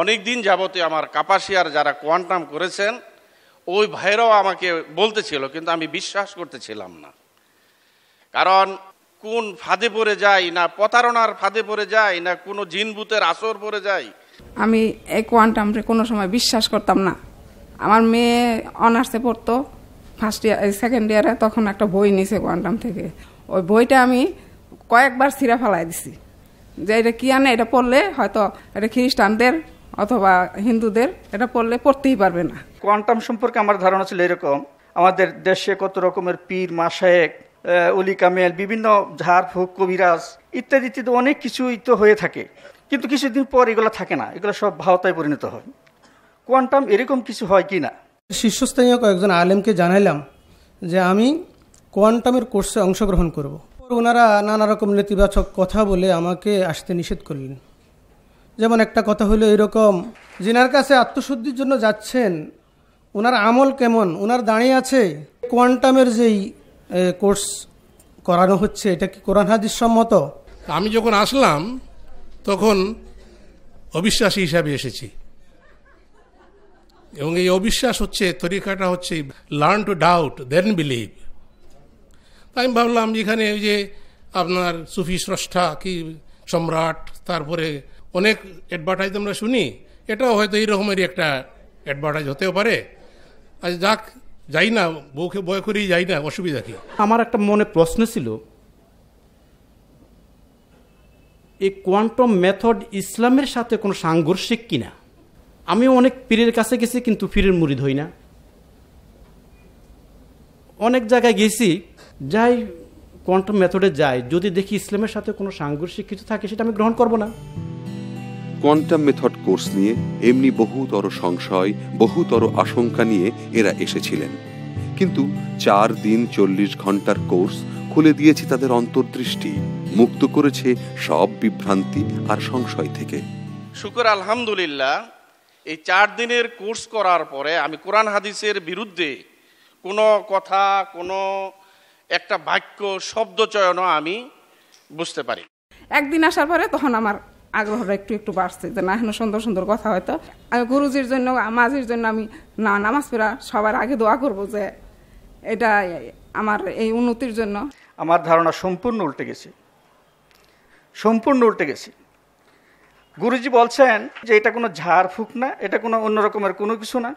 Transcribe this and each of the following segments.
অনেক দিন যাবতে আমার কাপাসিয়ার যারা কোয়ান্টাম করেছেন ওই ভাইরাও আমাকে বলতেছিল কিন্তু আমি বিশ্বাস করতেছিলাম না কারণ কোন ফাঁদে পড়ে যাই না প্রতারণার ফাঁদে পড়ে যাই না কোনো জিনভূতের আসর পড়ে যাই আমি এই কোয়ান্টামরে কোনো সময় বিশ্বাস করতাম না আমার মেয়ে অনার্সে পড়তো ফার্স্ট ইয়ার সেকেন্ড ইয়ারে তখন একটা বই নিছে কোয়ান্টাম থেকে ওই বইটা আমি কয়েকবার সিরা ফেলাই দিছি যে এটা কী আনে এটা পড়লে হয়তো এটা খ্রিস্টানদের অথবা হিন্দুদের এটা পড়লে পড়তেই পারবে না কোয়ান্টাম সম্পর্কে আমার ধারণা ছিল এরকম আমাদের দেশে কত রকমের পীর মাসায়ক অলি কামেল বিভিন্ন ঝাড়ফুঁক কবিরাজ ইত্যাদি ইত্যাদি অনেক কিছুই তো হয়ে থাকে কিন্তু কিছুদিন পর এগুলো থাকে না এগুলো সব ভাওতায় পরিণত হয় কোয়ান্টাম এরকম কিছু হয় কি না শীর্ষস্থানীয় কয়েকজন আলেমকে জানাইলাম যে আমি কোয়ান্টামের কোর্সে অংশগ্রহণ করব। ওনারা নানা রকম নেতিবাচক কথা বলে আমাকে আসতে নিষেধ করলেন যেমন একটা কথা হলো এরকম যিনার কাছে আত্মশুদ্ধির জন্য যাচ্ছেন ওনার আমল কেমন ওনার দাঁড়িয়ে আছে কোয়ান্টামের যেই কোর্স করানো হচ্ছে এটা কি কোরআন হাদিস সম্মত আমি যখন আসলাম তখন অবিশ্বাসী হিসাবে এসেছি এবং এই অবিশ্বাস হচ্ছে তরিকাটা হচ্ছে learn to doubt then believe তাই আমি ভাবলাম যেখানে ওই যে আপনার সুফি স্রষ্টা কি সম্রাট তারপরে অনেক অ্যাডভার্টাইজ আমরা শুনি এটাও হয়তো এই রকমেরই একটা অ্যাডভার্টাইজ হতেও পারে আর যাক যাই না বউকে বয় করেই যাই না অসুবিধা কি আমার একটা মনে প্রশ্ন ছিল এই কোয়ান্টাম মেথড ইসলামের সাথে কোনো সাংঘর্ষিক কিনা আমি অনেক পীরের কাছে গেছি কিন্তু পীরের মুড়িদ হই না অনেক জায়গায় গেছি যাই কোয়ান্টাম মেথডে যাই যদি দেখি ইসলামের সাথে কোনো সাংঘর্ষিক কিছু থাকে সেটা আমি গ্রহণ করব না কোয়ান্টাম মেথড কোর্স নিয়ে এমনি বহুতর সংশয় বহুতর আশঙ্কা নিয়ে এরা এসেছিলেন কিন্তু চার দিন চল্লিশ ঘন্টার কোর্স খুলে দিয়েছে তাদের অন্তর্দৃষ্টি মুক্ত করেছে সব বিভ্রান্তি আর সংশয় থেকে শুকর আলহামদুলিল্লাহ এই চার দিনের কোর্স করার পরে আমি কোরআন হাদিসের বিরুদ্ধে কোনো কথা কোনো একটা বাক্য শব্দ চয়নও আমি বুঝতে পারি একদিন আসার পরে তখন আমার আগ্রহটা একটু একটু বাড়ছে যে না এখন সুন্দর সুন্দর কথা হয়তো আমি গুরুজির জন্য মাঝির জন্য আমি না নামাজ ফেরা সবার আগে দোয়া করবো যে এটা আমার এই উন্নতির জন্য আমার ধারণা সম্পূর্ণ উল্টে গেছে সম্পূর্ণ উল্টে গেছে গুরুজি বলছেন যে এটা কোনো ঝাড়ফুঁক না এটা কোনো অন্যরকমের কোনো কিছু না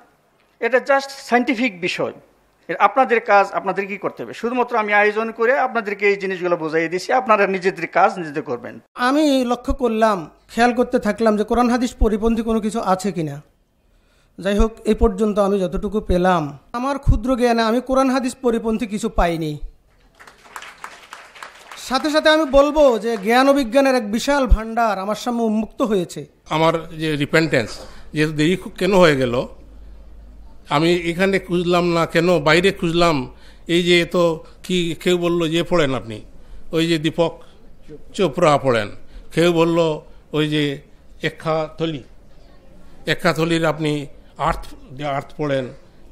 এটা জাস্ট সাইন্টিফিক বিষয় আপনাদের কাজ আপনাদের কি করতে হবে শুধুমাত্র আমি আয়োজন করে আপনাদেরকে এই জিনিসগুলো বোঝাই দিয়েছি আপনারা নিজেদের কাজ নিজেদের করবেন আমি লক্ষ্য করলাম খেয়াল করতে থাকলাম যে কোরআন হাদিস পরিপন্থী কোনো কিছু আছে কিনা যাই হোক এ পর্যন্ত আমি যতটুকু পেলাম আমার ক্ষুদ্র জ্ঞানে আমি কোরআন হাদিস পরিপন্থী কিছু পাইনি সাথে সাথে আমি বলবো যে জ্ঞান ও বিজ্ঞানের এক বিশাল ভাণ্ডার আমার সামনে উন্মুক্ত হয়েছে আমার যে রিপেন্টেন্স যেহেতু দেরি কেন হয়ে গেল আমি এখানে খুঁজলাম না কেন বাইরে খুঁজলাম এই যে তো কি কেউ বললো যে পড়েন আপনি ওই যে দীপক চোপড়া পড়েন কেউ বলল ওই যে একা থলি একা থলির আপনি আর্থ যে আর্থ পড়েন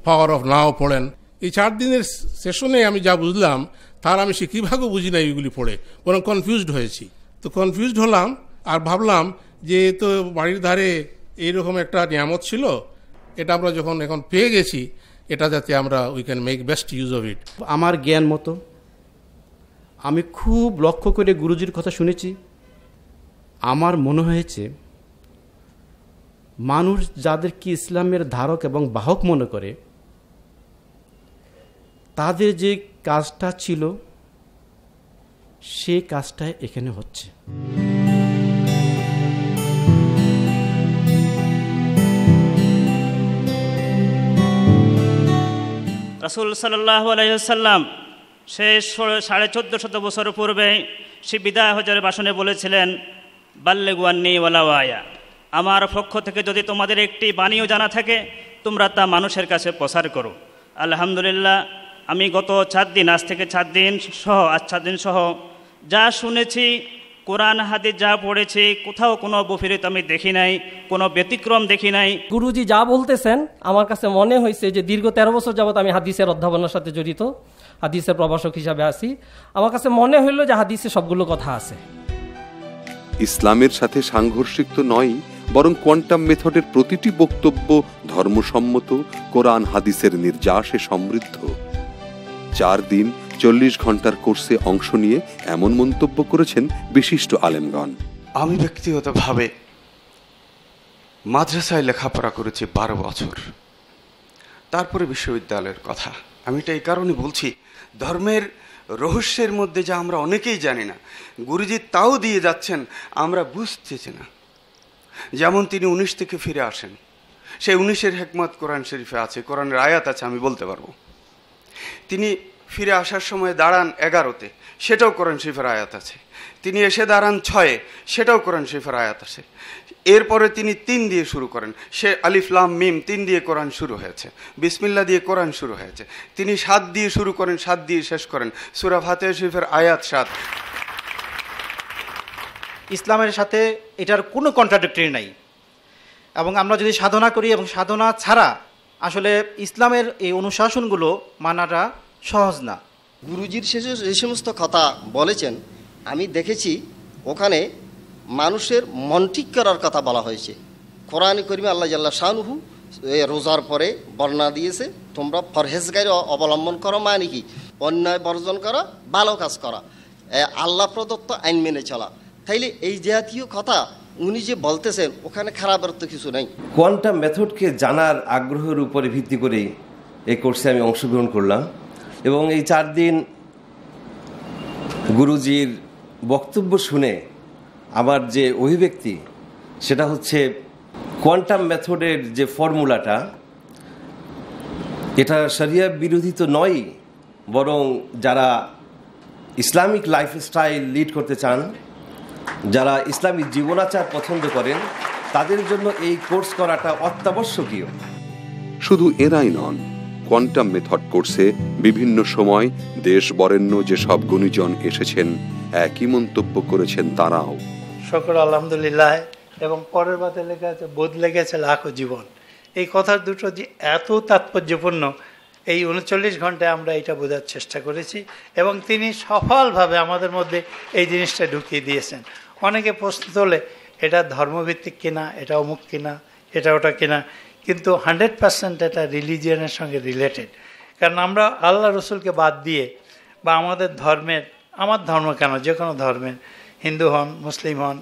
পাওয়ার অফ নাও পড়েন এই চার দিনের সেশনে আমি যা বুঝলাম তার আমি সে কীভাবে বুঝি না এইগুলি পড়ে বরং কনফিউজড হয়েছি তো কনফিউজড হলাম আর ভাবলাম যে তো বাড়ির ধারে এইরকম একটা নিয়ামত ছিল এটা আমরা যখন এখন পেয়ে গেছি এটা যাতে আমরা we can make best use of it আমার জ্ঞান মতো আমি খুব লক্ষ্য করে গুরুজির কথা শুনেছি আমার মনে হয়েছে মানুষ যাদেরকে ইসলামের ধারক এবং বাহক মনে করে তাদের যে কাজটা ছিল সে কাজটাই এখানে হচ্ছে রাসুল সাল্লাম সে সাড়ে চোদ্দো শত বছর পূর্বে সে বিদায় হজরের বাসনে বলেছিলেন বাল্লেগুয়ান্নি ওয়ালাওয়ায়া আমার পক্ষ থেকে যদি তোমাদের একটি বাণীও জানা থাকে তোমরা তা মানুষের কাছে প্রসার করো আলহামদুলিল্লাহ আমি গত চার দিন আজ থেকে চার দিন সহ আজ চার দিন সহ যা শুনেছি কোরআন হাদিস যা পড়েছি কোথাও কোনো বফিরিত আমি দেখি নাই কোনো ব্যতিক্রম দেখি নাই গুরুজি যা বলতেছেন আমার কাছে মনে হয়েছে যে দীর্ঘ তেরো বছর যাবৎ আমি হাদিসের অধ্যাপনার সাথে জড়িত হাদিসের প্রভাষক হিসাবে আসি আমার কাছে মনে হইল যে হাদিসে সবগুলো কথা আছে ইসলামের সাথে সাংঘর্ষিক তো নয় বরং কোয়ান্টাম মেথডের প্রতিটি বক্তব্য ধর্মসম্মত কোরআন হাদিসের নির্যাসে সমৃদ্ধ চার দিন চল্লিশ ঘন্টার কোর্সে অংশ নিয়ে এমন মন্তব্য করেছেন বিশিষ্ট আলেমগণ আমি ব্যক্তিগতভাবে মাদ্রাসায় লেখাপড়া করেছি বারো বছর তারপরে বিশ্ববিদ্যালয়ের কথা আমি এটা এই কারণে বলছি ধর্মের রহস্যের মধ্যে যা আমরা অনেকেই জানি না গুরুজি তাও দিয়ে যাচ্ছেন আমরা বুঝতেছি না যেমন তিনি উনিশ থেকে ফিরে আসেন সেই উনিশের হেকমত কোরআন শরীফে আছে কোরআনের আয়াত আছে আমি বলতে পারবো তিনি ফিরে আসার সময় দাঁড়ান এগারোতে সেটাও কোরআন শরীফের আয়াত আছে তিনি এসে দাঁড়ান ছয়ে সেটাও কোরআন শরীফের আয়াত আছে এরপরে তিনি তিন দিয়ে শুরু করেন সে আলিফলাম মিম তিন দিয়ে কোরআন শুরু হয়েছে বিসমিল্লা দিয়ে কোরআন শুরু হয়েছে তিনি সাত দিয়ে শুরু করেন সাত দিয়ে শেষ করেন সুরা ফাতে শরীফের আয়াত সাত ইসলামের সাথে এটার কোনো কন্ট্রাডিক্টরি নাই এবং আমরা যদি সাধনা করি এবং সাধনা ছাড়া আসলে ইসলামের এই অনুশাসনগুলো মানাটা সহজ না গুরুজির সে যে সমস্ত কথা বলেছেন আমি দেখেছি ওখানে মানুষের মন ঠিক করার কথা বলা হয়েছে কোরআন করিমে আল্লাহ জাল্লা শাহনুহু রোজার পরে বর্ণনা দিয়েছে তোমরা ফরহেজগারি অবলম্বন করো মানে কি অন্যায় বর্জন করা ভালো কাজ করা আল্লাহ প্রদত্ত আইন মেনে চলা তাইলে এই জাতীয় কথা উনি যে বলতেছেন ওখানে খারাপ অর্থ কিছু নাই কোয়ান্টাম মেথডকে জানার আগ্রহের উপরে ভিত্তি করেই এই কোর্সে আমি অংশগ্রহণ করলাম এবং এই চার দিন গুরুজির বক্তব্য শুনে আমার যে অভিব্যক্তি সেটা হচ্ছে কোয়ান্টাম মেথডের যে ফর্মুলাটা এটা সারিয়া বিরোধী তো নয় বরং যারা ইসলামিক লাইফস্টাইল লিড করতে চান যারা ইসলামী জীবনাচার পছন্দ করেন তাদের জন্য এই কোর্স করাটা অত্যাবশ্যকীয় শুধু এরাই নন কোয়ান্টাম মেথড কোর্সে বিভিন্ন সময় দেশ বরেণ্য যে সব গুণীজন এসেছেন একই মন্তব্য করেছেন তারাও সকল আলহামদুলিল্লাহ এবং পরের বাদে লেখা আছে বদলে গেছে লাখো জীবন এই কথার দুটো যে এত তাৎপর্যপূর্ণ এই উনচল্লিশ ঘন্টায় আমরা এটা বোঝার চেষ্টা করেছি এবং তিনি সফলভাবে আমাদের মধ্যে এই জিনিসটা ঢুকিয়ে দিয়েছেন অনেকে প্রশ্ন তোলে এটা ধর্মভিত্তিক কিনা এটা অমুক কিনা এটা ওটা কিনা কিন্তু হান্ড্রেড পার্সেন্ট এটা রিলিজিয়ানের সঙ্গে রিলেটেড কারণ আমরা আল্লাহ রসুলকে বাদ দিয়ে বা আমাদের ধর্মের আমার ধর্ম কেন যে কোনো ধর্মের হিন্দু হন মুসলিম হন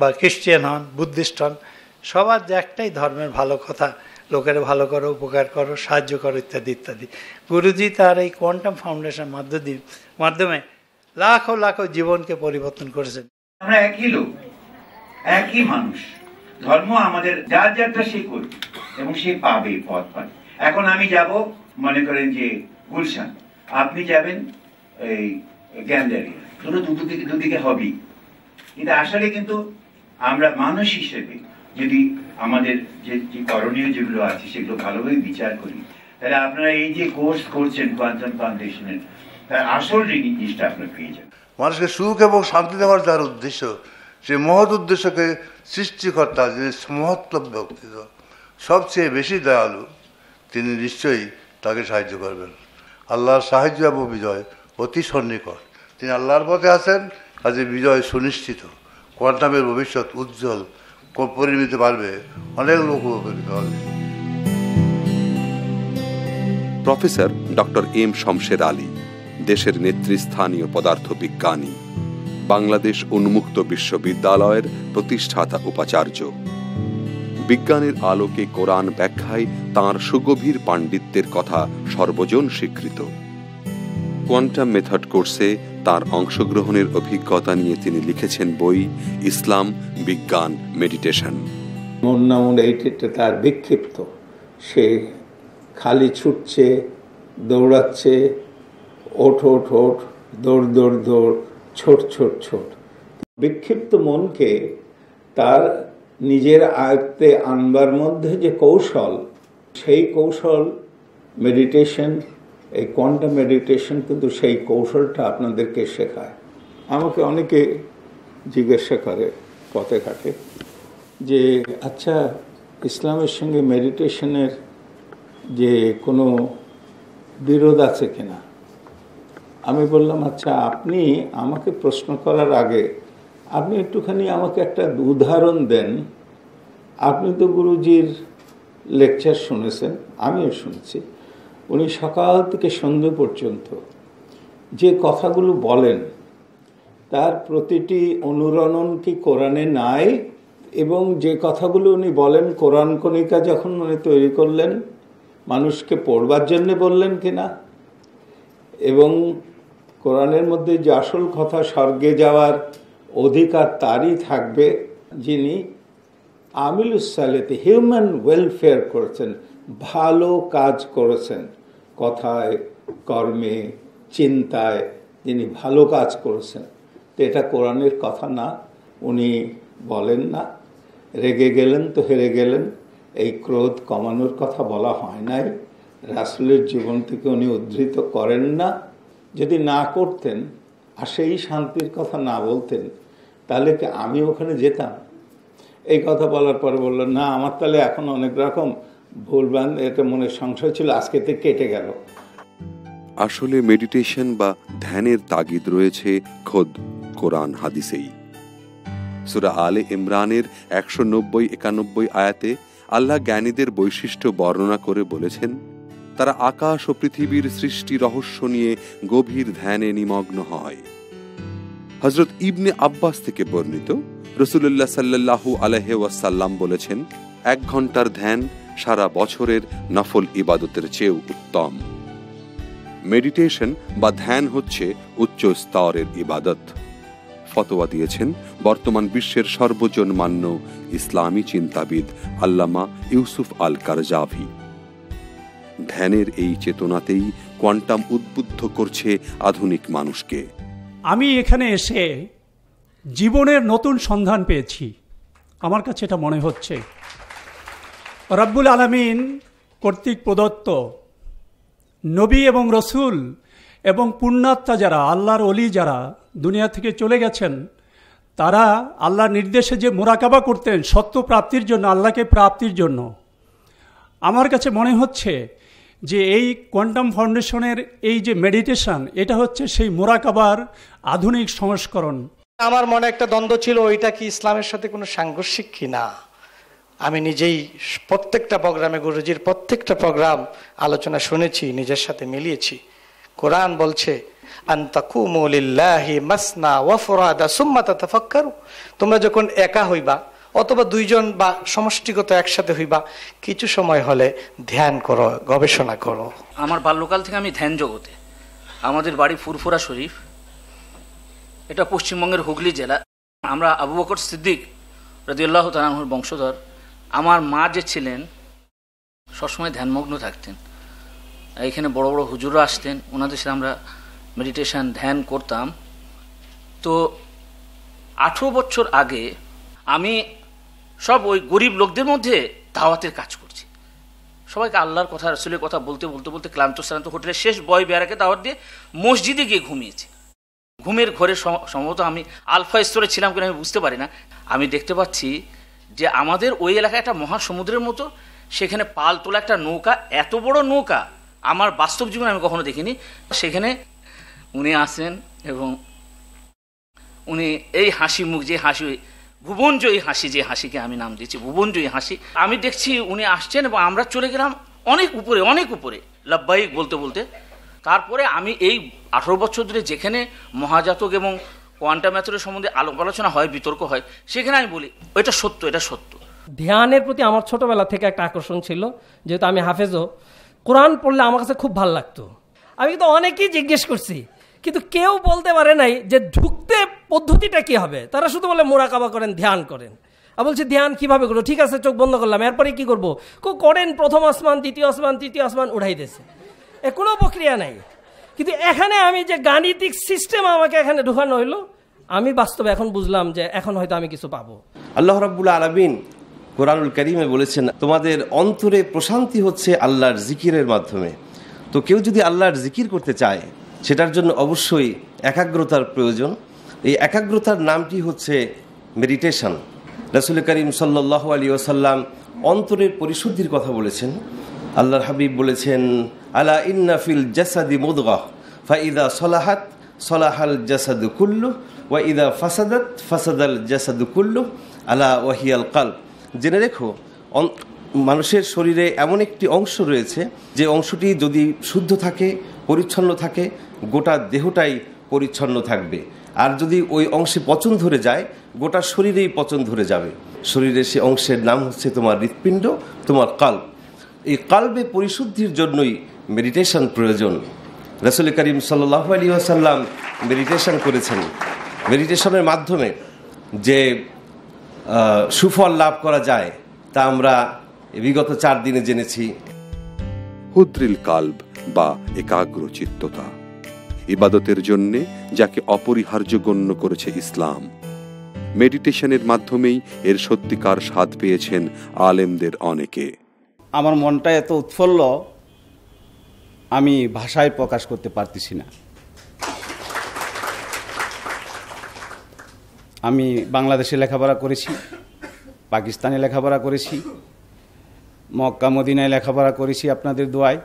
বা খ্রিস্টিয়ান হন বুদ্ধিস্ট হন সবার যে একটাই ধর্মের ভালো কথা লোকের ভালো করো উপকার করো সাহায্য করো ইত্যাদি ইত্যাদি গুরুজি তার এই কোয়ান্টাম ফাউন্ডেশন মাধ্য দিয়ে মাধ্যমে লাখো লাখো জীবনকে পরিবর্তন করেছেন আমরা একই লোক একই মানুষ ধর্ম আমাদের যার যারটা সে করবে এবং সে পাবে পথ পাবে এখন আমি যাব মনে করেন যে গুলশান আপনি যাবেন এই গ্যান্ডারিয়া দুটো দুদিকে দুদিকে হবি কিন্তু আসলে কিন্তু আমরা মানুষ হিসেবে যদি আমাদের যে করণীয় যেগুলো আছে সেগুলো ভালোভাবে বিচার করি তাহলে আপনারা এই যে কোর্স করছেন কোয়ান্টাম ফাউন্ডেশনের তার আসল যে জিনিসটা আপনারা পেয়ে যাবেন মানুষকে সুখ এবং শান্তি দেওয়ার যার উদ্দেশ্য সে মহৎ উদ্দেশ্যকে সৃষ্টিকর্তা যিনি মহত্তম ব্যক্তিত্ব সবচেয়ে বেশি দয়ালু তিনি নিশ্চয়ই তাকে সাহায্য করবেন আল্লাহর সাহায্য এবং বিজয় অতি সন্নিকট তিনি আল্লাহর পথে আছেন কাজে বিজয় সুনিশ্চিত কোয়ান্টামের ভবিষ্যৎ উজ্জ্বল পরিমিত পারবে অনেক লোক উপকৃত হবে professor doctor M Shamsher Ali দেশের নেতৃস্থানীয় পদার্থ বিজ্ঞানী বাংলাদেশ উন্মুক্ত বিশ্ববিদ্যালয়ের প্রতিষ্ঠাতা উপাচার্য বিজ্ঞানের আলোকে কোরআন ব্যাখ্যায় তার সুগভীর পাণ্ডিত্যের কথা সর্বজন স্বীকৃত কোয়ান্টাম মেথড কোর্সে তার অংশগ্রহণের অভিজ্ঞতা নিয়ে তিনি লিখেছেন বই ইসলাম বিজ্ঞান মেডিটেশন মুন্না তার বিক্ষিপ্ত সে খালি ছুটছে দৌড়াচ্ছে ওঠ ওঠ ওঠ দৌড় দৌড় দৌড় ছোট ছোট ছোট বিক্ষিপ্ত মনকে তার নিজের আয়ত্তে আনবার মধ্যে যে কৌশল সেই কৌশল মেডিটেশন এই কোয়ান্টাম মেডিটেশন কিন্তু সেই কৌশলটা আপনাদেরকে শেখায় আমাকে অনেকে জিজ্ঞাসা করে পথে ঘাটে যে আচ্ছা ইসলামের সঙ্গে মেডিটেশনের যে কোনো বিরোধ আছে কিনা আমি বললাম আচ্ছা আপনি আমাকে প্রশ্ন করার আগে আপনি একটুখানি আমাকে একটা উদাহরণ দেন আপনি তো গুরুজির লেকচার শুনেছেন আমিও শুনছি উনি সকাল থেকে সন্ধ্যে পর্যন্ত যে কথাগুলো বলেন তার প্রতিটি অনুরণন কি কোরআনে নাই এবং যে কথাগুলো উনি বলেন কোরআন কণিকা যখন উনি তৈরি করলেন মানুষকে পড়বার জন্যে বললেন কিনা এবং কোরআনের মধ্যে যে আসল কথা স্বর্গে যাওয়ার অধিকার তারই থাকবে যিনি আমিলুসালেতে হিউম্যান ওয়েলফেয়ার করেছেন ভালো কাজ করেছেন কথায় কর্মে চিন্তায় যিনি ভালো কাজ করেছেন তো এটা কোরআনের কথা না উনি বলেন না রেগে গেলেন তো হেরে গেলেন এই ক্রোধ কমানোর কথা বলা হয় নাই রাসুলের জীবন থেকে উনি উদ্ধৃত করেন না যদি না করতেন আর সেই শান্তির কথা না বলতেন তাহলে কি আমি ওখানে যেতাম এই কথা বলার পরে বললেন না আমার তাহলে এখন অনেক রকম ভুলবান এটা মনে সংশয় ছিল আজকে থেকে কেটে গেল আসলে মেডিটেশন বা ধ্যানের তাগিদ রয়েছে খোদ কোরআন হাদিসেই সুরা আলে ইমরানের একশো নব্বই একানব্বই আয়াতে আল্লাহ জ্ঞানীদের বৈশিষ্ট্য বর্ণনা করে বলেছেন তারা আকাশ ও পৃথিবীর সৃষ্টি রহস্য নিয়ে গভীর ধ্যানে নিমগ্ন হয় হজরত ইবনে আব্বাস থেকে বর্ণিত রসুল্লাহ সাল্লাহ আলহ ওয়াসাল্লাম বলেছেন এক ঘন্টার ধ্যান সারা বছরের নফল ইবাদতের চেয়েও উত্তম মেডিটেশন বা ধ্যান হচ্ছে উচ্চ স্তরের ইবাদত ফতোয়া দিয়েছেন বর্তমান বিশ্বের সর্বজন মান্য ইসলামী চিন্তাবিদ আল্লামা ইউসুফ আল কারজাভি ধ্যানের এই চেতনাতেই কোয়ান্টাম উদ্বুদ্ধ করছে আধুনিক মানুষকে আমি এখানে এসে জীবনের নতুন সন্ধান পেয়েছি আমার কাছে এটা মনে হচ্ছে রব্বুল আলমিন কর্তৃক প্রদত্ত নবী এবং রসুল এবং পুণ্যাত্মা যারা আল্লাহর অলি যারা দুনিয়া থেকে চলে গেছেন তারা আল্লাহর নির্দেশে যে মোরাকাবা করতেন সত্য প্রাপ্তির জন্য আল্লাহকে প্রাপ্তির জন্য আমার কাছে মনে হচ্ছে যে এই কোয়ান্টাম ফাউন্ডেশনের এই যে মেডিটেশন এটা হচ্ছে সেই মোরাকাবার আধুনিক সংস্করণ আমার মনে একটা দ্বন্দ্ব ছিল ওইটা কি ইসলামের সাথে কোনো সাংঘর্ষিক কিনা আমি নিজেই প্রত্যেকটা প্রোগ্রামে গুরুজির প্রত্যেকটা প্রোগ্রাম আলোচনা শুনেছি নিজের সাথে মিলিয়েছি কোরআন বলছে তোমরা যখন একা হইবা অথবা দুইজন বা সমষ্টিগত একসাথে হইবা কিছু সময় হলে ধ্যান করো গবেষণা করো আমার বাল্যকাল থেকে আমি ধ্যান জগতে আমাদের বাড়ি ফুরফুরা শরীফ এটা পশ্চিমবঙ্গের হুগলি জেলা আমরা আবু বকর সিদ্দিক রদিউল্লাহ তালাহুর বংশধর আমার মা যে ছিলেন সবসময় ধ্যানমগ্ন থাকতেন এখানে বড় বড় হুজুররা আসতেন ওনাদের সাথে আমরা মেডিটেশন ধ্যান করতাম তো আঠেরো বছর আগে আমি সব ওই গরিব লোকদের মধ্যে দাওয়াতের কাজ করছি সবাইকে আল্লাহর কথা রসুলের কথা বলতে বলতে বলতে ক্লান্ত শ্রান্ত হোটেলের শেষ বয় বেড়াকে দাওয়াত দিয়ে মসজিদে গিয়ে ঘুমিয়েছি ঘুমের ঘরে সম্ভবত আমি আলফা স্তরে ছিলাম কিনা আমি বুঝতে পারি না আমি দেখতে পাচ্ছি যে আমাদের ওই এলাকায় একটা মহাসমুদ্রের মতো সেখানে পাল তোলা একটা নৌকা এত বড় নৌকা আমার বাস্তব জীবনে আমি কখনো দেখিনি সেখানে উনি আসেন এবং উনি এই হাসি মুখ যে হাসি ভুবনজয়ী হাসি যে হাসিকে আমি নাম দিয়েছি ভুবনজয়ী হাসি আমি দেখছি উনি আসছেন এবং আমরা চলে গেলাম অনেক উপরে অনেক উপরে লাভবাহিক বলতে বলতে তারপরে আমি এই আঠেরো বছর ধরে যেখানে মহাজাতক এবং কোয়ান্টাম ম্যাথডের সম্বন্ধে আলোচনা হয় বিতর্ক হয় সেখানে আমি বলি এটা সত্য এটা সত্য ধ্যানের প্রতি আমার ছোটবেলা থেকে একটা আকর্ষণ ছিল যেহেতু আমি হাফেজও কোরআন পড়লে আমার কাছে খুব ভালো লাগতো আমি কিন্তু অনেকেই জিজ্ঞেস করছি কিন্তু কেউ বলতে পারে নাই যে ঢুকতে পদ্ধতিটা কি হবে তারা শুধু বলে মোরাকাবা করেন ধ্যান করেন আর বলছি ধ্যান কীভাবে করবো ঠিক আছে চোখ বন্ধ করলাম এরপরে কী করবো করেন প্রথম আসমান দ্বিতীয় আসমান তৃতীয় আসমান উঠাই দিয়েছে এ কোনো প্রক্রিয়া নাই কিন্তু এখানে আমি যে গাণিতিক সিস্টেম আমাকে এখানে ঢুকানো হইলো আমি বাস্তবে এখন বুঝলাম যে এখন হয়তো আমি কিছু পাবো আল্লাহ রাবুল্লা আলমিন কোরআনুল করিমে বলেছেন তোমাদের অন্তরে প্রশান্তি হচ্ছে আল্লাহর জিকিরের মাধ্যমে তো কেউ যদি আল্লাহর জিকির করতে চায় সেটার জন্য অবশ্যই একাগ্রতার প্রয়োজন এই একাগ্রতার নামটি হচ্ছে মেডিটেশন রাসুল করিম সাল্লাহ আলী ওসাল্লাম অন্তরের পরিশুদ্ধির কথা বলেছেন আল্লাহর হাবিব বলেছেন আলা ইন্নাফিল জাসাদি মুদগাহ ফাইদা সলাহাত সলাহাল জাসাদু কুল্লু ওয়া ইদা ফাসাদাত ফাসাদাল জাসাদু কুল্লু আলা ওয়াহিয়াল কাল জেনে রেখো মানুষের শরীরে এমন একটি অংশ রয়েছে যে অংশটি যদি শুদ্ধ থাকে পরিচ্ছন্ন থাকে গোটা দেহটাই পরিচ্ছন্ন থাকবে আর যদি ওই অংশে পচন ধরে যায় গোটা শরীরেই পচন ধরে যাবে শরীরে সে অংশের নাম হচ্ছে তোমার হৃৎপিণ্ড তোমার কাল্প এই কালবে পরিশুদ্ধির জন্যই মেডিটেশন প্রয়োজন রসুল করিম সাল্লাহ আলী আসাল্লাম মেডিটেশন করেছেন মেডিটেশনের মাধ্যমে যে সুফল লাভ করা যায় তা আমরা বিগত চার দিনে জেনেছি হুদ্রিল কাল্ব বা একাগ্র চিত্ততা ইবাদতের জন্যে যাকে অপরিহার্য গণ্য করেছে ইসলাম মেডিটেশনের মাধ্যমেই এর সত্যিকার স্বাদ পেয়েছেন আলেমদের অনেকে আমার মনটা এত উৎফুল্ল আমি ভাষায় প্রকাশ করতে পারতেছি না আমি বাংলাদেশে লেখাপড়া করেছি পাকিস্তানে লেখাপড়া করেছি মক্কা মদিনায় লেখাপড়া করেছি আপনাদের দোয়ায়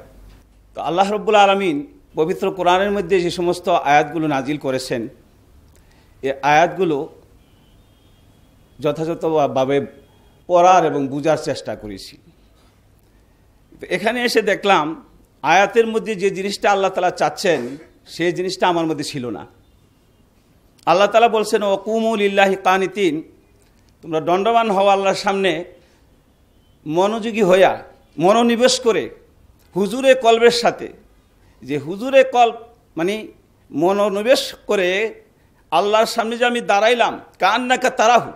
তো আল্লাহ রব্বুল আলমিন পবিত্র কোরআনের মধ্যে যে সমস্ত আয়াতগুলো নাজিল করেছেন এ আয়াতগুলো যথাযথভাবে পড়ার এবং বুঝার চেষ্টা করেছি এখানে এসে দেখলাম আয়াতের মধ্যে যে জিনিসটা আল্লাহ তালা চাচ্ছেন সেই জিনিসটা আমার মধ্যে ছিল না আল্লাহ তালা বলছেন ও কুমুল ইল্লাহি কানিতিন তোমরা দণ্ডবান হও আল্লাহর সামনে মনোযোগী হইয়া মনোনিবেশ করে হুজুরে কল্পের সাথে যে হুজুরে কল্প মানে মনোনিবেশ করে আল্লাহর সামনে যে আমি দাঁড়াইলাম কান নাকা তারাহু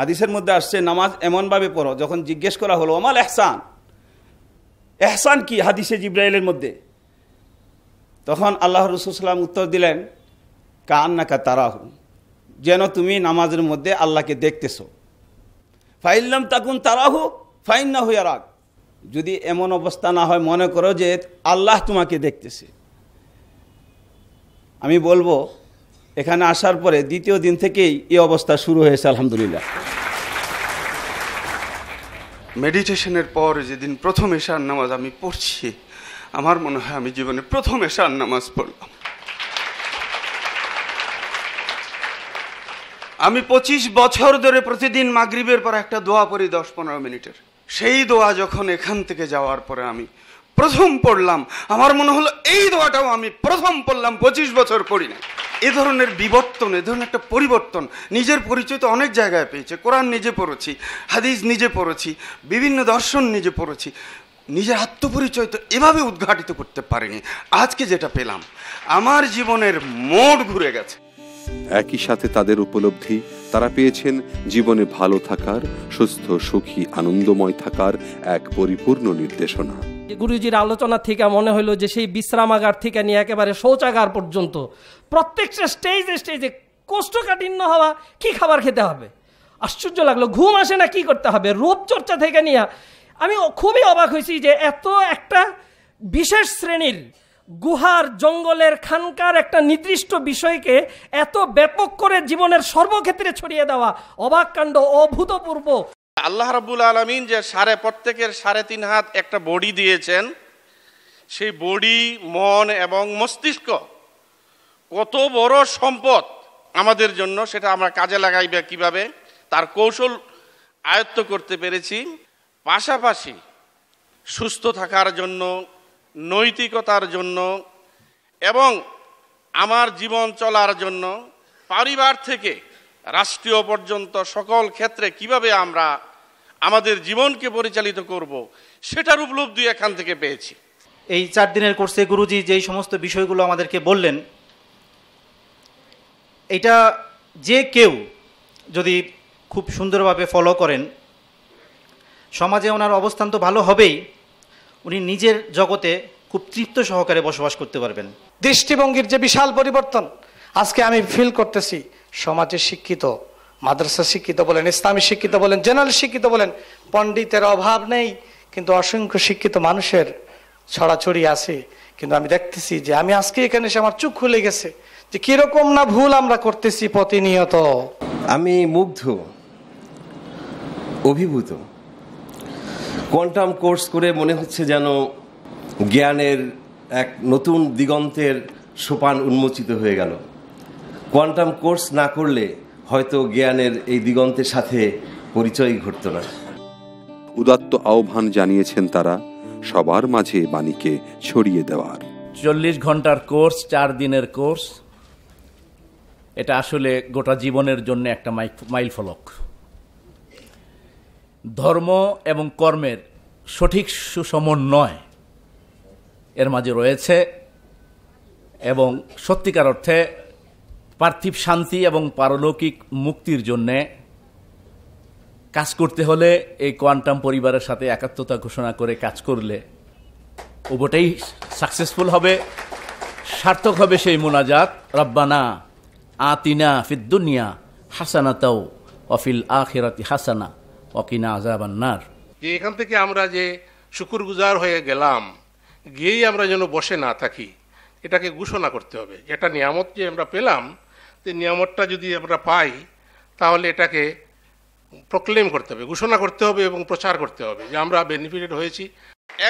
হাদিসের মধ্যে আসছে নামাজ এমনভাবে পড়ো যখন জিজ্ঞেস করা হলো আমার এহসান এহসান কি হাদিসে জিব্রাইলের মধ্যে তখন আল্লাহ রসুলাম উত্তর দিলেন কান্নাকা তারাহু যেন তুমি নামাজের মধ্যে আল্লাহকে দেখতেছো ফাইল্লাম তাকুন তারাহু ফাইন না হইয়া রাগ যদি এমন অবস্থা না হয় মনে করো যে আল্লাহ তোমাকে দেখতেছে আমি বলবো এখানে আসার পরে দ্বিতীয় দিন থেকেই এই অবস্থা শুরু হয়েছে আলহামদুলিল্লাহ মেডিটেশনের পর যেদিন প্রথম এশার নামাজ আমি পড়ছি আমার মনে হয় আমি জীবনে প্রথম এশার নামাজ পড়লাম আমি পঁচিশ বছর ধরে প্রতিদিন মাগরিবের পর একটা দোয়া পড়ি দশ পনেরো মিনিটের সেই দোয়া যখন এখান থেকে যাওয়ার পরে আমি প্রথম পড়লাম আমার মনে হলো এই দোয়াটাও আমি প্রথম পড়লাম পঁচিশ বছর পড়ি না এ ধরনের বিবর্তন এ ধরনের একটা পরিবর্তন নিজের পরিচয় তো অনেক জায়গায় পেয়েছে কোরআন নিজে পড়েছি হাদিস নিজে পড়েছি বিভিন্ন দর্শন নিজে পড়েছি নিজের আত্মপরিচয় তো এভাবে উদ্ঘাটিত করতে পারিনি আজকে যেটা পেলাম আমার জীবনের মোড় ঘুরে গেছে একই সাথে তাদের উপলব্ধি তারা পেয়েছেন জীবনে ভালো থাকার সুস্থ সুখী আনন্দময় থাকার এক পরিপূর্ণ নির্দেশনা গুরুজির আলোচনা থেকে মনে হইলো যে সেই বিশ্রামাগার থেকে নিয়ে একেবারে শৌচাগার পর্যন্ত প্রত্যেকটা স্টেজে স্টেজে কোষ্ঠকাঠিন্য হওয়া কি খাবার খেতে হবে আশ্চর্য লাগলো ঘুম আসে না কি করতে হবে রূপচর্চা থেকে নিয়ে আমি খুবই অবাক হয়েছি যে এত একটা বিশেষ শ্রেণীর গুহার জঙ্গলের খানকার একটা নির্দিষ্ট বিষয়কে এত ব্যাপক করে জীবনের সর্বক্ষেত্রে ছড়িয়ে দেওয়া অবাক কাণ্ড অভূতপূর্ব আল্লাহ রাবুল আলমিন যে সাড়ে প্রত্যেকের সাড়ে তিন হাত একটা বডি দিয়েছেন সেই বডি মন এবং মস্তিষ্ক কত বড় সম্পদ আমাদের জন্য সেটা আমরা কাজে লাগাইবে কিভাবে তার কৌশল আয়ত্ত করতে পেরেছি পাশাপাশি সুস্থ থাকার জন্য নৈতিকতার জন্য এবং আমার জীবন চলার জন্য পরিবার থেকে রাষ্ট্রীয় পর্যন্ত সকল ক্ষেত্রে কিভাবে আমরা আমাদের জীবনকে পরিচালিত করব সেটার উপলব্ধি এখান থেকে পেয়েছি এই চার দিনের কোর্সে গুরুজি যেই সমস্ত বিষয়গুলো আমাদেরকে বললেন এটা যে কেউ যদি খুব সুন্দরভাবে ফলো করেন সমাজে ওনার অবস্থান তো ভালো হবেই উনি নিজের জগতে খুব তৃপ্ত সহকারে বসবাস করতে পারবেন দৃষ্টিভঙ্গির যে বিশাল পরিবর্তন আজকে আমি ফিল করতেছি সমাজে শিক্ষিত মাদ্রাসা শিক্ষিত বলেন ইসলামী শিক্ষিত বলেন জেনারেল শিক্ষিত বলেন পণ্ডিতের অভাব নেই কিন্তু অসংখ্য শিক্ষিত মানুষের ছড়াছড়ি আছে কিন্তু আমি দেখতেছি যে আমি আজকে এখানে এসে আমার চোখ খুলে গেছে যে কিরকম না ভুল আমরা করতেছি প্রতিনিয়ত আমি মুগ্ধ অভিভূত কোয়ান্টাম কোর্স করে মনে হচ্ছে যেন জ্ঞানের এক নতুন দিগন্তের সোপান উন্মোচিত হয়ে গেল কোয়ান্টাম কোর্স না করলে হয়তো জ্ঞানের এই দিগন্তের সাথে পরিচয় ঘটত না উদাত্ত আহ্বান জানিয়েছেন তারা সবার মাঝে বাণীকে ছড়িয়ে দেওয়ার চল্লিশ ঘন্টার কোর্স চার দিনের কোর্স এটা আসলে গোটা জীবনের জন্য একটা মাইল ফলক ধর্ম এবং কর্মের সঠিক সুসমন্বয় এর মাঝে রয়েছে এবং সত্যিকার অর্থে পার্থিব শান্তি এবং পারলৌকিক মুক্তির জন্যে কাজ করতে হলে এই কোয়ান্টাম পরিবারের সাথে একাত্মতা ঘোষণা করে কাজ করলে ওটাই সাকসেসফুল হবে সার্থক হবে সেই মোনাজাত রব্বানা আতিনা ফিদ্দুনিয়া তাও অফিল আখেরাতি হাসানা অকিনা আজাবান্নার যে এখান থেকে আমরা যে শুকুরগুজার হয়ে গেলাম গিয়েই আমরা যেন বসে না থাকি এটাকে ঘোষণা করতে হবে এটা নিয়ামত যে আমরা পেলাম যে নিয়ামতটা যদি আমরা পাই তাহলে এটাকে প্রক্লেম করতে হবে ঘোষণা করতে হবে এবং প্রচার করতে হবে যে আমরা বেনিফিটেড হয়েছি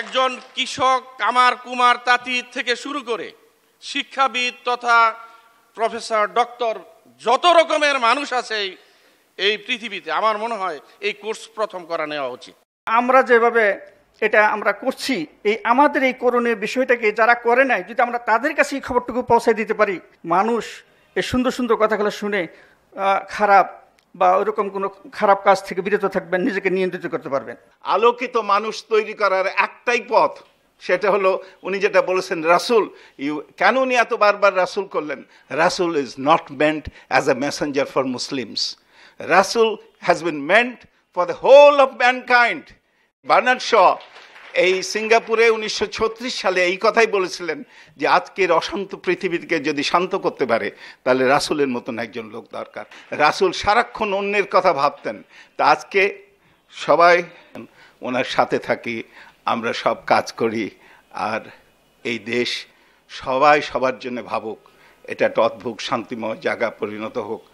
একজন কৃষক কামার কুমার তাঁতি থেকে শুরু করে শিক্ষাবিদ তথা প্রফেসর ডক্টর যত রকমের মানুষ আছে এই পৃথিবীতে আমার মনে হয় এই কোর্স প্রথম করা নেওয়া উচিত আমরা যেভাবে এটা আমরা করছি এই আমাদের এই করণীয় বিষয়টাকে যারা করে নাই যদি আমরা তাদের কাছে এই খবরটুকু পৌঁছে দিতে পারি মানুষ এই সুন্দর সুন্দর কথাগুলো শুনে খারাপ বা ওরকম কোনো খারাপ কাজ থেকে বিরত থাকবেন নিজেকে নিয়ন্ত্রিত করতে পারবেন আলোকিত মানুষ তৈরি করার একটাই পথ সেটা হলো উনি যেটা বলেছেন রাসুল ইউ কেন উনি এত বারবার রাসুল করলেন রাসুল is not meant as a messenger for Muslims রাসুল has been meant for the whole of mankind Bernard Shaw এই সিঙ্গাপুরে উনিশশো সালে এই কথাই বলেছিলেন যে আজকের অশান্ত পৃথিবীকে যদি শান্ত করতে পারে তাহলে রাসুলের মতন একজন লোক দরকার রাসুল সারাক্ষণ অন্যের কথা ভাবতেন তা আজকে সবাই ওনার সাথে থাকি আমরা সব কাজ করি আর এই দেশ সবাই সবার জন্য ভাবুক এটা একটা অদ্ভুত শান্তিময় জায়গা পরিণত হোক